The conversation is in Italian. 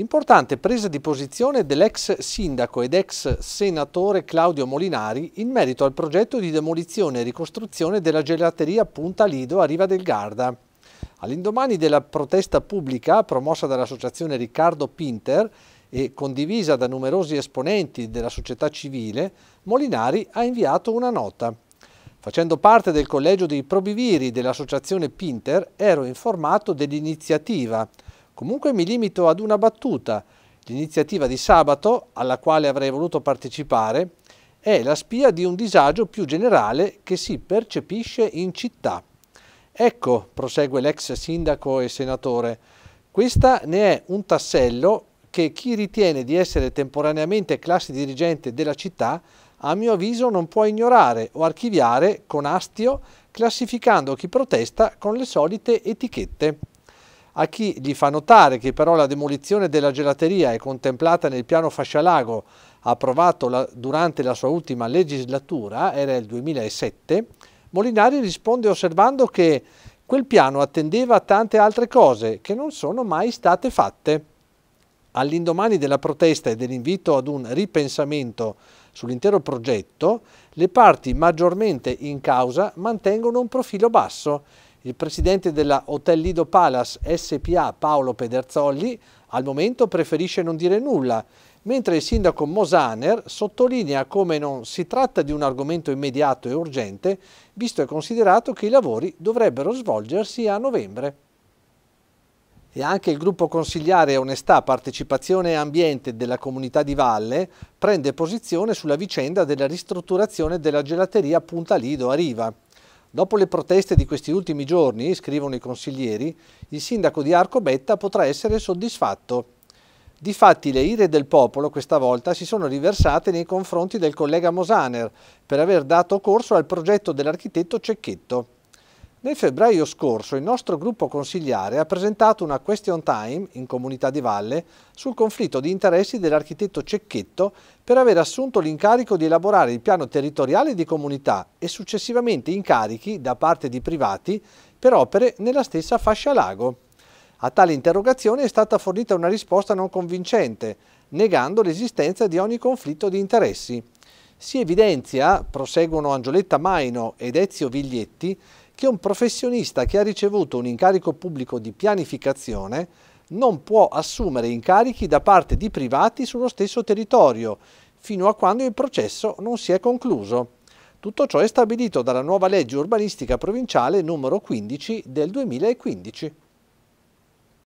Importante presa di posizione dell'ex sindaco ed ex senatore Claudio Molinari in merito al progetto di demolizione e ricostruzione della gelateria Punta Lido a Riva del Garda. All'indomani della protesta pubblica promossa dall'associazione Riccardo Pinter e condivisa da numerosi esponenti della società civile, Molinari ha inviato una nota. Facendo parte del collegio dei probiviri dell'associazione Pinter ero informato dell'iniziativa Comunque mi limito ad una battuta. L'iniziativa di sabato, alla quale avrei voluto partecipare, è la spia di un disagio più generale che si percepisce in città. Ecco, prosegue l'ex sindaco e senatore, questa ne è un tassello che chi ritiene di essere temporaneamente classe dirigente della città, a mio avviso non può ignorare o archiviare con astio, classificando chi protesta con le solite etichette a chi gli fa notare che però la demolizione della gelateria è contemplata nel piano Fascialago approvato la, durante la sua ultima legislatura, era il 2007, Molinari risponde osservando che quel piano attendeva tante altre cose che non sono mai state fatte. All'indomani della protesta e dell'invito ad un ripensamento sull'intero progetto, le parti maggiormente in causa mantengono un profilo basso il presidente della Hotel Lido Palace SPA Paolo Pederzolli al momento preferisce non dire nulla, mentre il sindaco Mosaner sottolinea come non si tratta di un argomento immediato e urgente, visto e considerato che i lavori dovrebbero svolgersi a novembre. E anche il gruppo consigliare Onestà, Partecipazione e Ambiente della Comunità di Valle prende posizione sulla vicenda della ristrutturazione della gelateria Punta Lido a Riva. Dopo le proteste di questi ultimi giorni, scrivono i consiglieri, il sindaco di Arcobetta potrà essere soddisfatto. Difatti le ire del popolo questa volta si sono riversate nei confronti del collega Mosaner per aver dato corso al progetto dell'architetto Cecchetto. Nel febbraio scorso il nostro gruppo consigliare ha presentato una question time in Comunità di Valle sul conflitto di interessi dell'architetto Cecchetto per aver assunto l'incarico di elaborare il piano territoriale di comunità e successivamente incarichi da parte di privati per opere nella stessa fascia lago. A tale interrogazione è stata fornita una risposta non convincente, negando l'esistenza di ogni conflitto di interessi. Si evidenzia, proseguono Angioletta Maino ed Ezio Viglietti, che un professionista che ha ricevuto un incarico pubblico di pianificazione non può assumere incarichi da parte di privati sullo stesso territorio, fino a quando il processo non si è concluso. Tutto ciò è stabilito dalla nuova legge urbanistica provinciale numero 15 del 2015.